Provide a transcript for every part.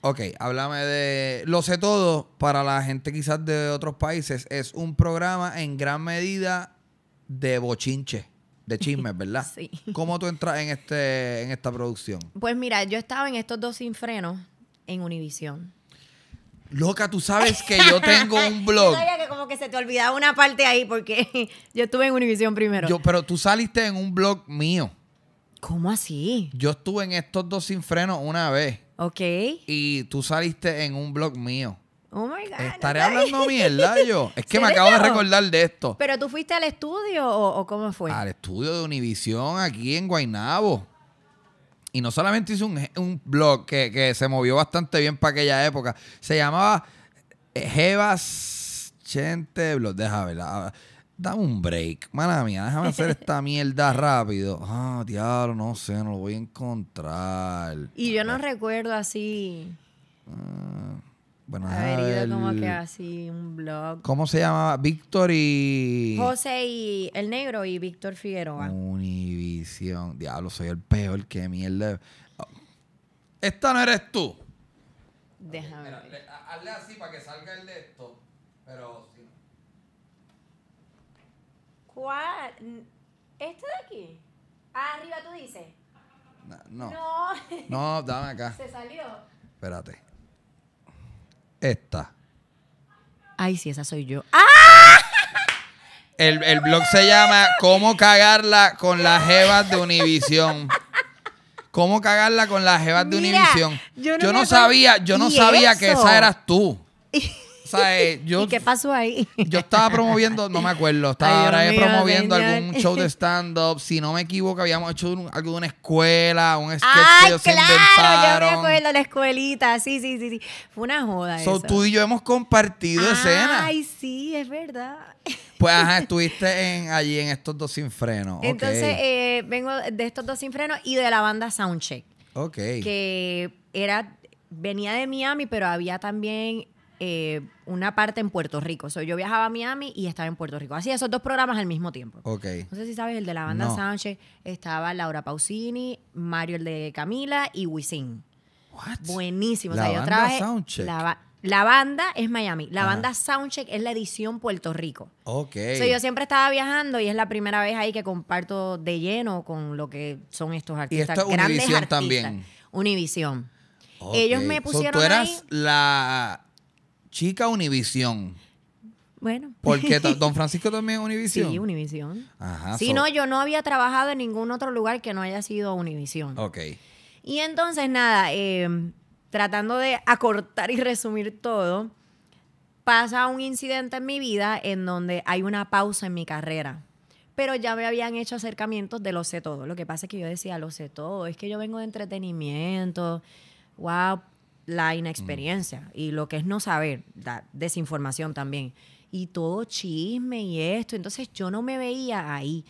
Ok, háblame de Lo sé todo para la gente quizás de otros países. Es un programa en gran medida de bochinche, de chismes, ¿verdad? sí. ¿Cómo tú entras en, este, en esta producción? Pues mira, yo estaba en estos dos sin frenos en Univisión. Loca, tú sabes que yo tengo un blog. Yo que como que se te olvidaba una parte ahí porque yo estuve en Univisión primero. Yo, pero tú saliste en un blog mío. ¿Cómo así? Yo estuve en estos dos sin frenos una vez. Ok. Y tú saliste en un blog mío. Oh my God. Estaré hablando mierda yo. Es que me acabo de recordar de esto. Pero tú fuiste al estudio o, cómo fue? Al estudio de Univisión aquí en Guainabo. Y no solamente hice un, un blog que, que, se movió bastante bien para aquella época. Se llamaba Jebas Chente Blog. Deja verla. Ah, dame un break. Mala mía, déjame hacer esta mierda rápido. Ah, diablo, no sé, no lo voy a encontrar. Y yo no recuerdo así. Ah, bueno, haber como que así un blog. ¿Cómo se llamaba? Víctor y. José y el negro y Víctor Figueroa. Univisión. Diablo, soy el peor, que mierda. Oh. Esta no eres tú. Déjame. Ver. hazle así para que salga el de esto. Pero ¿Cuál? de aquí? Ah, arriba tú dices. No. No, dame acá. Se salió. Espérate. Esta. Ay, sí, esa soy yo. ¡Ah! El, blog se llama ¿Cómo cagarla con las jevas de Univisión? ¿Cómo cagarla con las jevas de Univisión? Yo no, sabía, yo no sabía que esa eras tú. Yo, ¿Y qué pasó ahí? yo estaba promoviendo, no me acuerdo, estaba promoviendo algún show de stand-up. Si no me equivoco, habíamos hecho algo de una escuela, un sketch Ay, claro, yo me acuerdo, la escuelita. Sí, sí, sí. sí. Fue una joda tú y yo hemos compartido escenas. Ay, sí, es verdad. Pues ajá, estuviste en, allí en Estos Dos Sin Frenos. Entonces, eh, vengo de Estos Dos Sin Frenos y de la banda Soundcheck. Ok. Que era venía de Miami, pero había también eh, una parte en Puerto Rico. So, yo viajaba a Miami y estaba en Puerto Rico. Así, esos dos programas al mismo tiempo. Ok. No sé si sabes, el de la banda Soundcheck estaba Laura Pausini, Mario el de Camila y Wisin. What? Buenísimo. La banda La, banda es Miami. La banda Soundcheck es la edición Puerto Rico. Ok. yo siempre estaba viajando y es la primera vez ahí que comparto de lleno con lo que son estos artistas. Y esto Univision también. Univision. Ellos me pusieron. tú eras la chica Univisión. Bueno. Porque Don Francisco también es Univisión. Sí, Univisión. Ajá. Si no, yo no había trabajado en ningún otro lugar que no haya sido Univisión. Ok. Y entonces, nada, em, tratando de acortar y resumir todo, pasa un incidente en mi vida en donde hay una pausa en mi carrera. Pero ya me habían hecho acercamientos de lo sé todo. Lo que pasa es que yo decía, lo sé todo, es que yo vengo de entretenimiento, wow, la mm. inexperiencia y lo que es no saber, la desinformación también. Y todo chisme y esto. Entonces yo no me veía ahí.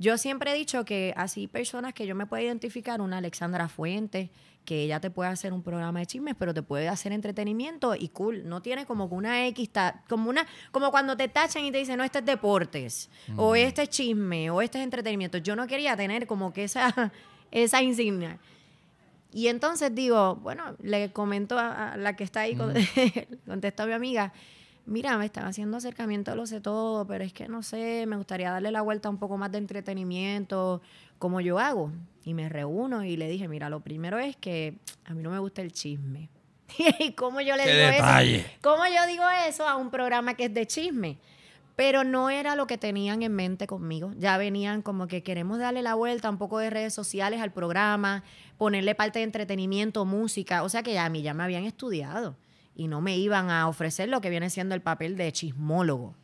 Yo siempre he dicho que así personas que yo me puedo identificar, una Alexandra Fuentes, que ella te puede hacer un programa de chismes, pero te puede hacer entretenimiento y cool. No tiene como una X, como una, como cuando te tachan y te dicen, no, este es deportes, o mm. este es chisme, o este es entretenimiento. Yo no quería tener como que esa, esa insignia. Y entonces digo, bueno, le comento a, la que está ahí, a mi amiga, mira, me están haciendo acercamiento lo sé todo, pero es que no sé, me gustaría darle la vuelta un poco más de entretenimiento, como yo hago. Y me reúno y le dije, mira, lo primero es que a mí no me gusta el chisme. ¿Y cómo yo le digo eso? yo digo eso a un programa que es de chisme? Pero no era lo que tenían en mente conmigo. Ya venían como que queremos darle la vuelta un poco de redes sociales al programa, ponerle parte de entretenimiento, música. O sea que ya a mí ya me habían estudiado y no me iban a ofrecer lo que viene siendo el papel de chismólogo.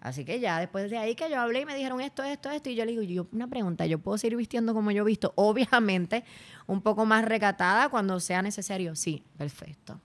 Así que ya después de ahí que yo hablé y me dijeron esto, esto, esto, y yo le digo, yo, una pregunta, ¿yo puedo seguir vistiendo como yo he visto? Obviamente, un poco más recatada cuando sea necesario. Sí, perfecto.